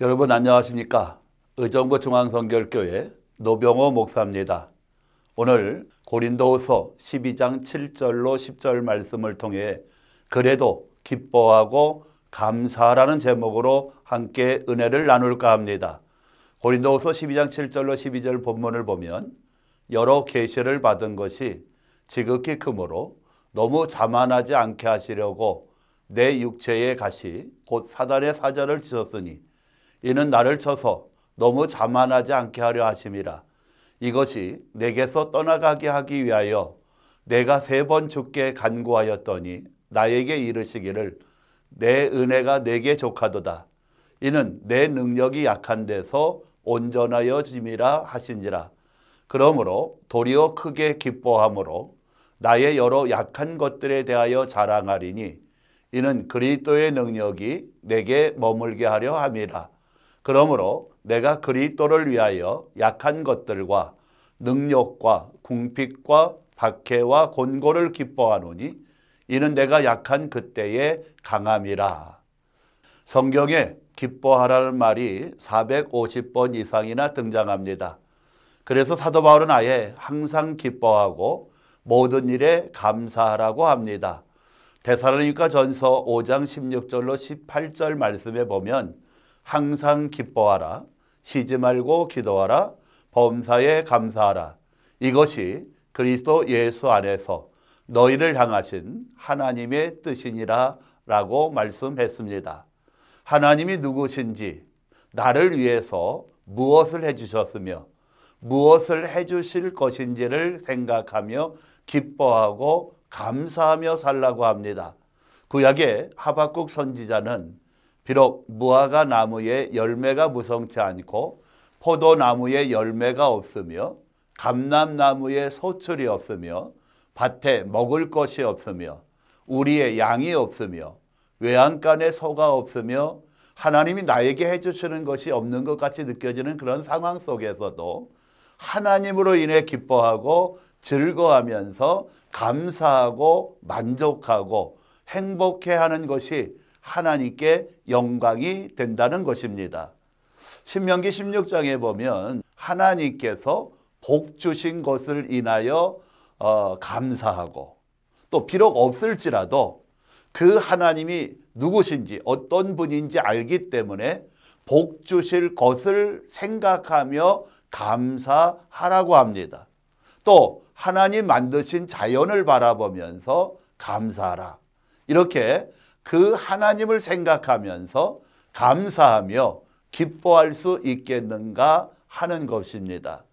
여러분 안녕하십니까? 의정부 중앙선결교회 노병호 목사입니다. 오늘 고린도후서 12장 7절로 10절 말씀을 통해 그래도 기뻐하고 감사라는 제목으로 함께 은혜를 나눌까 합니다. 고린도후서 12장 7절로 12절 본문을 보면 여러 계시를 받은 것이 지극히 크므로 너무 자만하지 않게 하시려고 내 육체의 가시 곧 사단의 사자를 주셨으니 이는 나를 쳐서 너무 자만하지 않게 하려 하심이라. 이것이 내게서 떠나가게 하기 위하여 내가 세 번 죽게 간구하였더니 나에게 이르시기를 내 은혜가 내게 족하도다. 이는 내 능력이 약한 데서 온전하여 짐이라 하신지라. 그러므로 도리어 크게 기뻐함으로 나의 여러 약한 것들에 대하여 자랑하리니 이는 그리스도의 능력이 내게 머물게 하려 함이라. 그러므로 내가 그리스도를 위하여 약한 것들과 능력과 궁핍과 박해와 곤고를 기뻐하노니 이는 내가 약한 그때의 강함이라. 성경에 기뻐하라는 말이 450번 이상이나 등장합니다. 그래서 사도 바울은 아예 항상 기뻐하고 모든 일에 감사하라고 합니다. 대사로니까 전서 5장 16절로 18절 말씀에 보면 항상 기뻐하라. 쉬지 말고 기도하라. 범사에 감사하라. 이것이 그리스도 예수 안에서 너희를 향하신 하나님의 뜻이니라 라고 말씀했습니다. 하나님이 누구신지 나를 위해서 무엇을 해주셨으며 무엇을 해주실 것인지를 생각하며 기뻐하고 감사하며 살라고 합니다. 구약의 하박국 선지자는 비록 무화과 나무에 열매가 무성치 않고 포도나무에 열매가 없으며 감람나무에 소출이 없으며 밭에 먹을 것이 없으며 우리의 양이 없으며 외양간에 소가 없으며 하나님이 나에게 해주시는 것이 없는 것 같이 느껴지는 그런 상황 속에서도 하나님으로 인해 기뻐하고 즐거워하면서 감사하고 만족하고 행복해하는 것이 하나님께 영광이 된다는 것입니다. 신명기 16장에 보면 하나님께서 복 주신 것을 인하여 어, 감사하고 또 비록 없을지라도 그 하나님이 누구신지 어떤 분인지 알기 때문에 복 주실 것을 생각하며 감사하라고 합니다. 또 하나님 만드신 자연을 바라보면서 감사하라. 이렇게 그 하나님을 생각하면서 감사하며 기뻐할 수 있겠는가 하는 것입니다.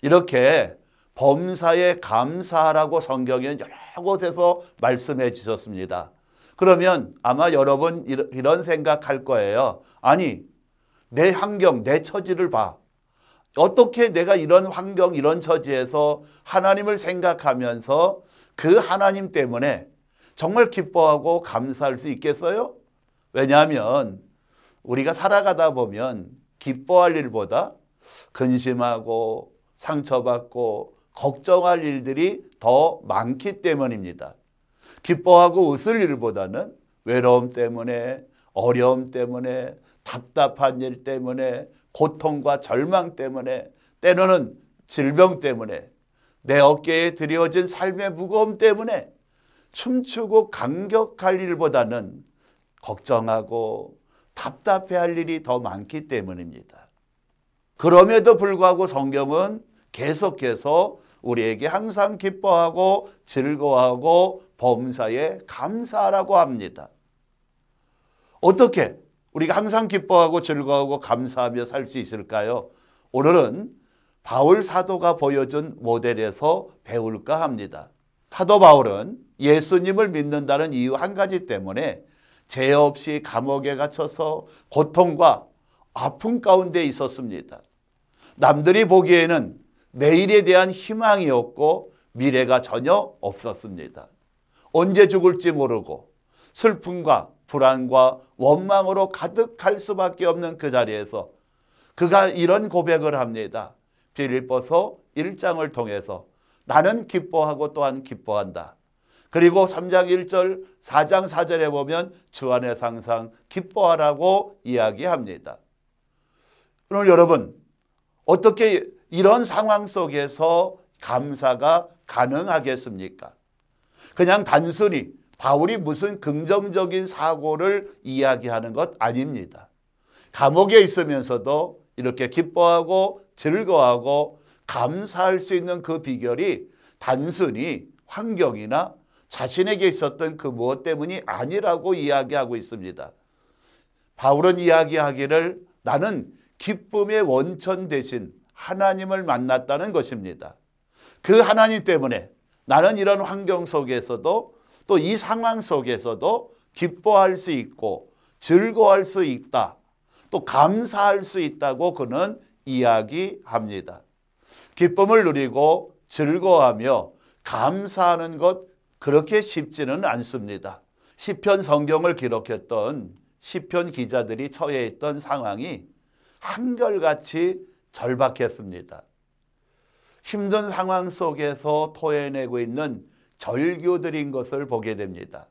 이렇게 범사에 감사하라고 성경에는 여러 곳에서 말씀해 주셨습니다. 그러면 아마 여러분 이런 생각할 거예요. 아니, 내 환경, 내 처지를 봐. 어떻게 내가 이런 환경, 이런 처지에서 하나님을 생각하면서 그 하나님 때문에 정말 기뻐하고 감사할 수 있겠어요? 왜냐하면 우리가 살아가다 보면 기뻐할 일보다 근심하고 상처받고 걱정할 일들이 더 많기 때문입니다. 기뻐하고 웃을 일보다는 외로움 때문에 어려움 때문에 답답한 일 때문에 고통과 절망 때문에 때로는 질병 때문에 내 어깨에 드리워진 삶의 무거움 때문에 춤추고 감격할 일보다는 걱정하고 답답해할 일이 더 많기 때문입니다. 그럼에도 불구하고 성경은 계속해서 우리에게 항상 기뻐하고 즐거워하고 범사에 감사하라고 합니다. 어떻게 우리가 항상 기뻐하고 즐거워하고 감사하며 살 수 있을까요? 오늘은 바울 사도가 보여준 모델에서 배울까 합니다. 사도 바울은 예수님을 믿는다는 이유 한 가지 때문에 죄 없이 감옥에 갇혀서 고통과 아픔 가운데 있었습니다. 남들이 보기에는 내일에 대한 희망이었고 미래가 전혀 없었습니다. 언제 죽을지 모르고 슬픔과 불안과 원망으로 가득할 수밖에 없는 그 자리에서 그가 이런 고백을 합니다. 빌립보서 1장을 통해서 나는 기뻐하고 또한 기뻐한다. 그리고 3장 1절, 4장 4절에 보면 주 안에 항상 기뻐하라고 이야기합니다. 오늘 여러분 어떻게 이런 상황 속에서 감사가 가능하겠습니까? 그냥 단순히 바울이 무슨 긍정적인 사고를 이야기하는 것 아닙니다. 감옥에 있으면서도 이렇게 기뻐하고 즐거워하고 감사할 수 있는 그 비결이 단순히 환경이나 자신에게 있었던 그 무엇 때문이 아니라고 이야기하고 있습니다. 바울은 이야기하기를 나는 기쁨의 원천 대신 하나님을 만났다는 것입니다. 그 하나님 때문에 나는 이런 환경 속에서도 또 이 상황 속에서도 기뻐할 수 있고 즐거워할 수 있다. 또 감사할 수 있다고 그는 이야기합니다. 기쁨을 누리고 즐거워하며 감사하는 것 그렇게 쉽지는 않습니다. 시편 성경을 기록했던 시편 기자들이 처해 있던 상황이 한결같이 절박했습니다. 힘든 상황 속에서 토해내고 있는 절규들인 것을 보게 됩니다.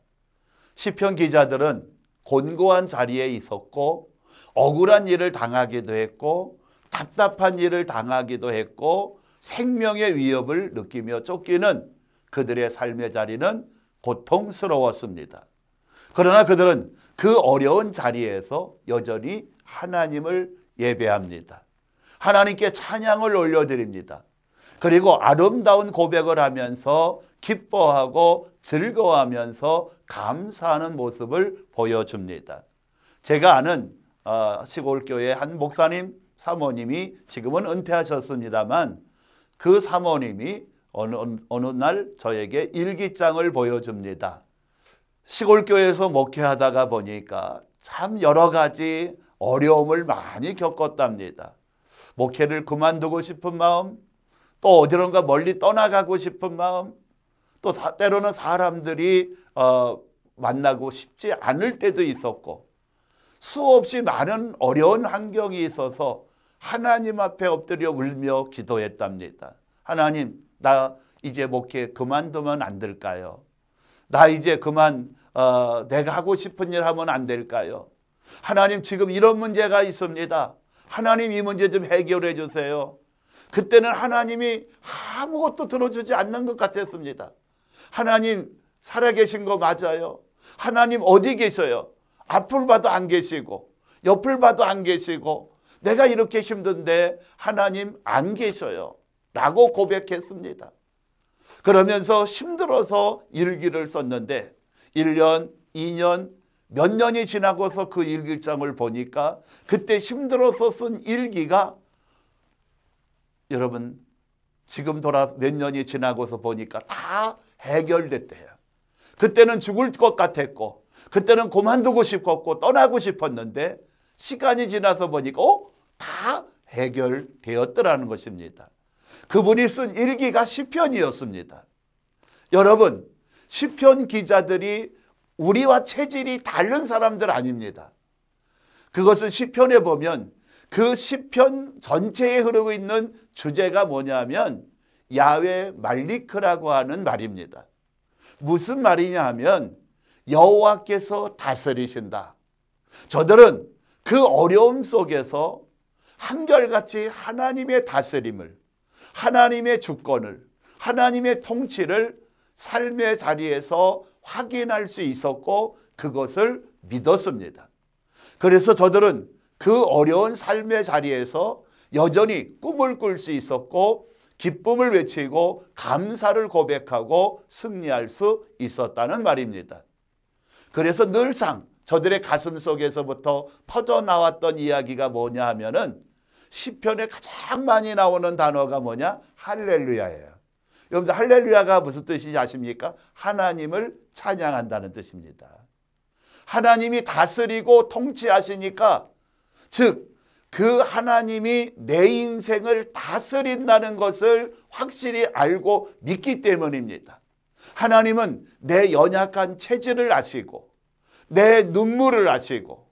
시편 기자들은 곤고한 자리에 있었고 억울한 일을 당하기도 했고 답답한 일을 당하기도 했고 생명의 위협을 느끼며 쫓기는 그들의 삶의 자리는 고통스러웠습니다. 그러나 그들은 그 어려운 자리에서 여전히 하나님을 예배합니다. 하나님께 찬양을 올려드립니다. 그리고 아름다운 고백을 하면서 기뻐하고 즐거워하면서 감사하는 모습을 보여줍니다. 제가 아는 어, 시골교회 한 목사님, 사모님이 지금은 은퇴하셨습니다만 그 사모님이 어느, 어느 날 저에게 일기장을 보여줍니다. 시골교회에서 목회하다가 보니까 참 여러 가지 어려움을 많이 겪었답니다. 목회를 그만두고 싶은 마음, 또 어디론가 멀리 떠나가고 싶은 마음, 또 때로는 사람들이 어, 만나고 싶지 않을 때도 있었고 수없이 많은 어려운 환경이 있어서 하나님 앞에 엎드려 울며 기도했답니다. 하나님 나 이제 목회 뭐 그만두면 안 될까요? 나 이제 그만 어, 내가 하고 싶은 일 하면 안 될까요? 하나님 지금 이런 문제가 있습니다. 하나님 이 문제 좀 해결해 주세요. 그때는 하나님이 아무것도 들어주지 않는 것 같았습니다. 하나님 살아계신 거 맞아요. 하나님 어디 계셔요? 앞을 봐도 안 계시고 옆을 봐도 안 계시고 내가 이렇게 힘든데 하나님 안 계셔요. 라고 고백했습니다. 그러면서 힘들어서 일기를 썼는데 1년, 2년, 몇 년이 지나고서 그 일기장을 보니까 그때 힘들어서 쓴 일기가 여러분 지금 돌아 몇 년이 지나고서 보니까 다 해결됐대요. 그때는 죽을 것 같았고 그때는 그만두고 싶었고 떠나고 싶었는데 시간이 지나서 보니까 어? 다 해결되었더라는 것입니다. 그분이 쓴 일기가 시편이었습니다. 여러분 시편 기자들이 우리와 체질이 다른 사람들 아닙니다. 그것은 시편에 보면 그 시편 전체에 흐르고 있는 주제가 뭐냐면 야외 말리크라고 하는 말입니다. 무슨 말이냐 하면 여호와께서 다스리신다. 저들은 그 어려움 속에서 한결같이 하나님의 다스림을 하나님의 주권을 하나님의 통치를 삶의 자리에서 확인할 수 있었고 그것을 믿었습니다. 그래서 저들은 그 어려운 삶의 자리에서 여전히 꿈을 꿀 수 있었고 기쁨을 외치고 감사를 고백하고 승리할 수 있었다는 말입니다. 그래서 늘상 저들의 가슴 속에서부터 퍼져나왔던 이야기가 뭐냐 하면은 시편에 가장 많이 나오는 단어가 뭐냐? 할렐루야예요. 여러분들 할렐루야가 무슨 뜻인지 아십니까? 하나님을 찬양한다는 뜻입니다. 하나님이 다스리고 통치하시니까 즉 그 하나님이 내 인생을 다스린다는 것을 확실히 알고 믿기 때문입니다. 하나님은 내 연약한 체질을 아시고 내 눈물을 아시고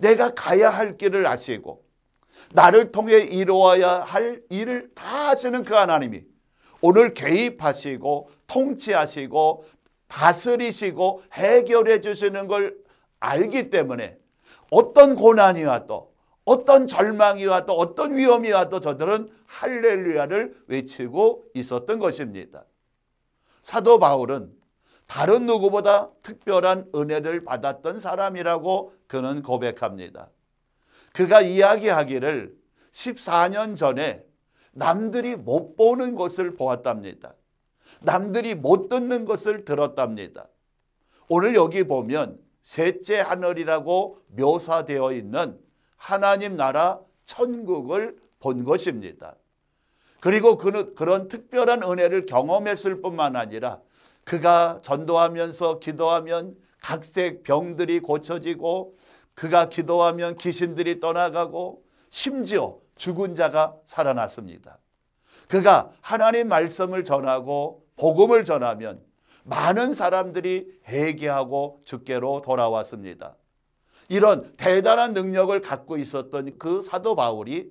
내가 가야 할 길을 아시고 나를 통해 이루어야 할 일을 다 하시는 그 하나님이 오늘 개입하시고 통치하시고 다스리시고 해결해 주시는 걸 알기 때문에 어떤 고난이 와도 어떤 절망이 와도 어떤 위험이 와도 저들은 할렐루야를 외치고 있었던 것입니다. 사도 바울은 다른 누구보다 특별한 은혜를 받았던 사람이라고 그는 고백합니다. 그가 이야기하기를 14년 전에 남들이 못 보는 것을 보았답니다. 남들이 못 듣는 것을 들었답니다. 오늘 여기 보면 셋째 하늘이라고 묘사되어 있는 하나님 나라 천국을 본 것입니다. 그리고 그는 그런 특별한 은혜를 경험했을 뿐만 아니라 그가 전도하면서 기도하면 각색 병들이 고쳐지고 그가 기도하면 귀신들이 떠나가고 심지어 죽은 자가 살아났습니다. 그가 하나님 말씀을 전하고 복음을 전하면 많은 사람들이 회개하고 주께로 돌아왔습니다. 이런 대단한 능력을 갖고 있었던 그 사도 바울이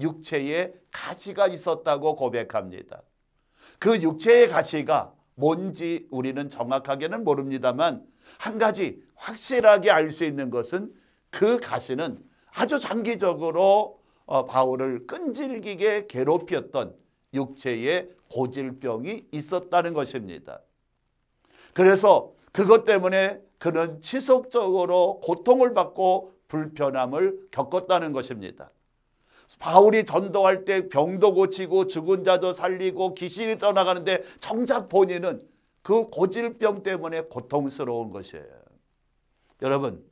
육체의 가치가 있었다고 고백합니다. 그 육체의 가치가 뭔지 우리는 정확하게는 모릅니다만 한 가지 확실하게 알 수 있는 것은 그 가시는 아주 장기적으로 어, 바울을 끈질기게 괴롭혔던 육체의 고질병이 있었다는 것입니다. 그래서 그것 때문에 그는 지속적으로 고통을 받고 불편함을 겪었다는 것입니다. 바울이 전도할 때 병도 고치고 죽은 자도 살리고 귀신이 떠나가는데 정작 본인은 그 고질병 때문에 고통스러운 것이에요. 여러분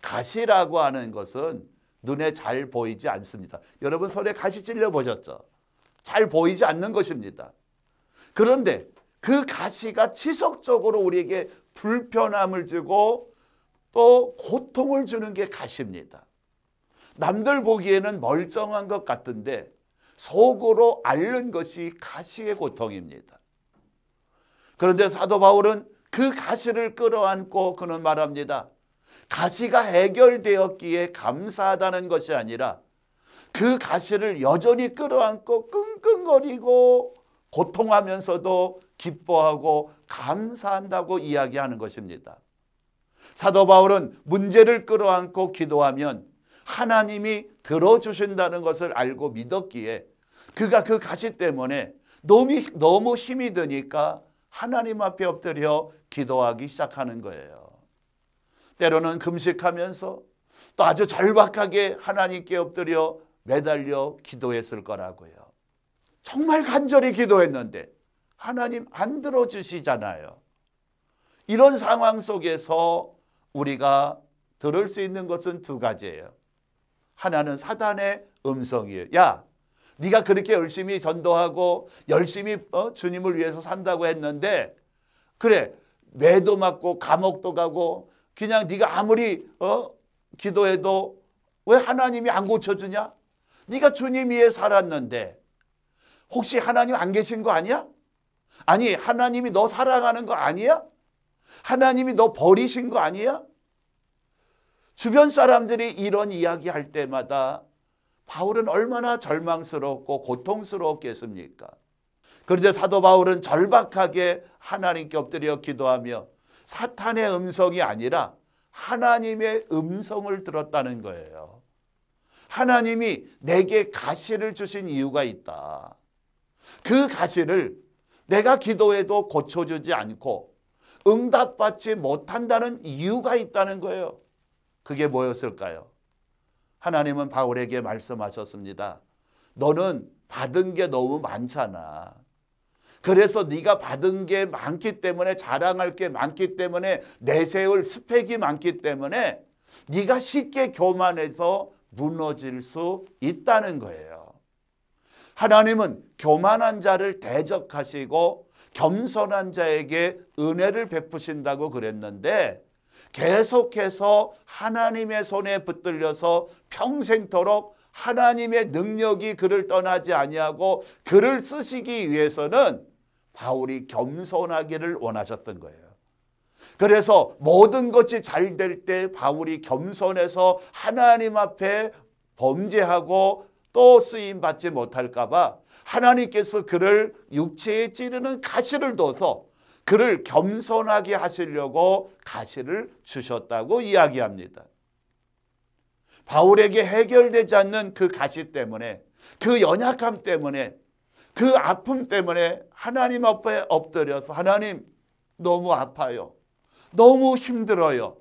가시라고 하는 것은 눈에 잘 보이지 않습니다. 여러분 손에 가시 찔려 보셨죠? 잘 보이지 않는 것입니다. 그런데 그 가시가 지속적으로 우리에게 불편함을 주고 또 고통을 주는 게 가시입니다. 남들 보기에는 멀쩡한 것 같은데 속으로 앓는 것이 가시의 고통입니다. 그런데 사도 바울은 그 가시를 끌어안고 그는 말합니다. 가시가 해결되었기에 감사하다는 것이 아니라 그 가시를 여전히 끌어안고 끙끙거리고 고통하면서도 기뻐하고 감사한다고 이야기하는 것입니다. 사도 바울은 문제를 끌어안고 기도하면 하나님이 들어주신다는 것을 알고 믿었기에 그가 그 가시 때문에 너무, 너무 힘이 드니까 하나님 앞에 엎드려 기도하기 시작하는 거예요. 때로는 금식하면서 또 아주 절박하게 하나님께 엎드려 매달려 기도했을 거라고요. 정말 간절히 기도했는데 하나님 안 들어주시잖아요. 이런 상황 속에서 우리가 들을 수 있는 것은 두 가지예요. 하나는 사단의 음성이에요. 야, 네가 그렇게 열심히 전도하고 열심히 어? 주님을 위해서 산다고 했는데 그래 매도 맞고 감옥도 가고 그냥 네가 아무리 어 기도해도 왜 하나님이 안 고쳐주냐? 네가 주님 위에 살았는데 혹시 하나님 안 계신 거 아니야? 아니 하나님이 너 사랑하는 거 아니야? 하나님이 너 버리신 거 아니야? 주변 사람들이 이런 이야기 할 때마다 바울은 얼마나 절망스럽고 고통스러웠겠습니까? 그런데 사도 바울은 절박하게 하나님께 엎드려 기도하며 사탄의 음성이 아니라 하나님의 음성을 들었다는 거예요. 하나님이 내게 가시를 주신 이유가 있다. 그 가시를 내가 기도해도 고쳐주지 않고 응답받지 못한다는 이유가 있다는 거예요. 그게 뭐였을까요? 하나님은 바울에게 말씀하셨습니다. 너는 받은 게 너무 많잖아. 그래서 네가 받은 게 많기 때문에 자랑할 게 많기 때문에 내세울 스펙이 많기 때문에 네가 쉽게 교만해서 무너질 수 있다는 거예요. 하나님은 교만한 자를 대적하시고 겸손한 자에게 은혜를 베푸신다고 그랬는데 계속해서 하나님의 손에 붙들려서 평생토록 하나님의 능력이 그를 떠나지 아니하고 그를 쓰시기 위해서는 바울이 겸손하기를 원하셨던 거예요. 그래서 모든 것이 잘 될 때 바울이 겸손해서 하나님 앞에 범죄하고 또 쓰임 받지 못할까봐 하나님께서 그를 육체에 찌르는 가시를 둬서 그를 겸손하게 하시려고 가시를 주셨다고 이야기합니다. 바울에게 해결되지 않는 그 가시 때문에 그 연약함 때문에 그 아픔 때문에 하나님 앞에 엎드려서 하나님 너무 아파요. 너무 힘들어요.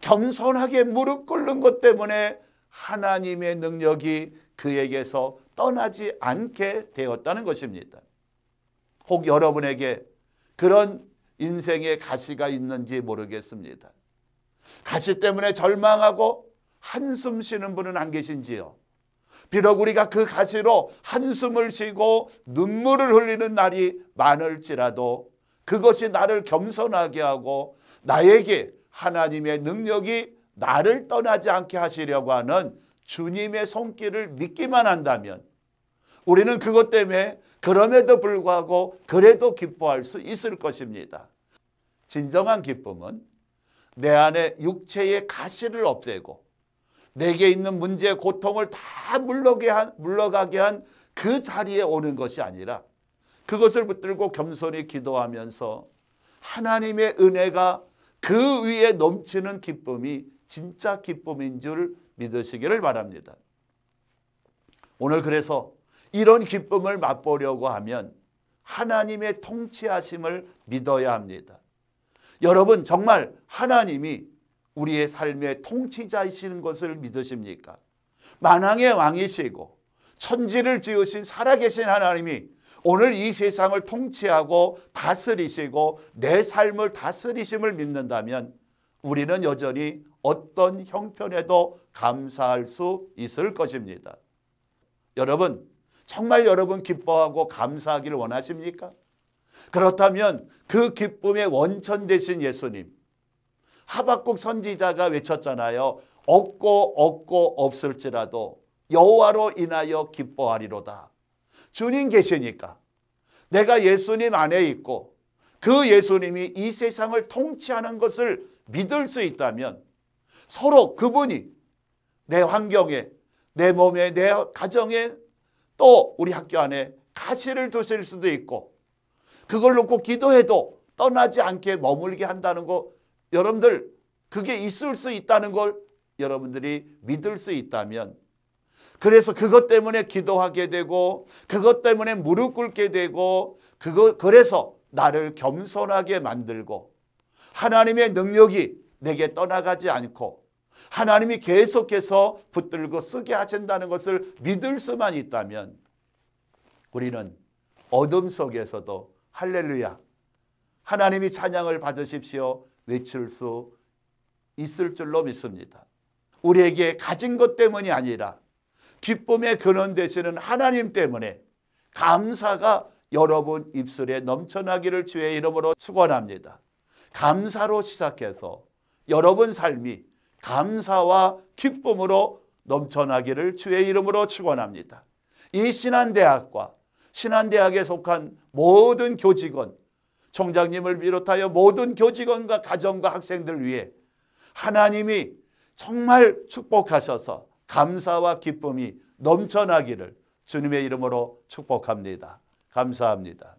겸손하게 무릎 꿇는 것 때문에 하나님의 능력이 그에게서 떠나지 않게 되었다는 것입니다. 혹 여러분에게 그런 인생의 가시가 있는지 모르겠습니다. 가시 때문에 절망하고 한숨 쉬는 분은 안 계신지요? 비록 우리가 그 가시로 한숨을 쉬고 눈물을 흘리는 날이 많을지라도 그것이 나를 겸손하게 하고 나에게 하나님의 능력이 나를 떠나지 않게 하시려고 하는 주님의 손길을 믿기만 한다면 우리는 그것 때문에 그럼에도 불구하고 그래도 기뻐할 수 있을 것입니다. 진정한 기쁨은 내 안에 육체의 가시를 없애고 내게 있는 문제, 고통을 다 물러게 한, 물러가게 한 그 자리에 오는 것이 아니라 그것을 붙들고 겸손히 기도하면서 하나님의 은혜가 그 위에 넘치는 기쁨이 진짜 기쁨인 줄 믿으시기를 바랍니다. 오늘 그래서 이런 기쁨을 맛보려고 하면 하나님의 통치하심을 믿어야 합니다. 여러분 정말 하나님이 우리의 삶의 통치자이시는 것을 믿으십니까? 만왕의 왕이시고 천지를 지으신 살아계신 하나님이 오늘 이 세상을 통치하고 다스리시고 내 삶을 다스리심을 믿는다면 우리는 여전히 어떤 형편에도 감사할 수 있을 것입니다. 여러분 정말 여러분 기뻐하고 감사하기를 원하십니까? 그렇다면 그 기쁨의 원천 되신 예수님 하박국 선지자가 외쳤잖아요. 없고 없고 없을지라도 여호와로 인하여 기뻐하리로다. 주님 계시니까 내가 예수님 안에 있고 그 예수님이 이 세상을 통치하는 것을 믿을 수 있다면 서로 그분이 내 환경에 내 몸에 내 가정에 또 우리 학교 안에 가시를 두실 수도 있고 그걸 놓고 기도해도 떠나지 않게 머물게 한다는 거 여러분들 그게 있을 수 있다는 걸 여러분들이 믿을 수 있다면 그래서 그것 때문에 기도하게 되고 그것 때문에 무릎 꿇게 되고 그거 그래서 나를 겸손하게 만들고 하나님의 능력이 내게 떠나가지 않고 하나님이 계속해서 붙들고 쓰게 하신다는 것을 믿을 수만 있다면 우리는 어둠 속에서도 할렐루야 하나님이 찬양을 받으십시오 외칠 수 있을 줄로 믿습니다. 우리에게 가진 것 때문이 아니라 기쁨의 근원 되시는 하나님 때문에 감사가 여러분 입술에 넘쳐나기를 주의 이름으로 축원합니다. 감사로 시작해서 여러분 삶이 감사와 기쁨으로 넘쳐나기를 주의 이름으로 축원합니다. 이 신한대학과 신한대학에 속한 모든 교직원 총장님을 비롯하여 모든 교직원과 가정과 학생들 위해 하나님이 정말 축복하셔서 감사와 기쁨이 넘쳐나기를 주님의 이름으로 축복합니다. 감사합니다.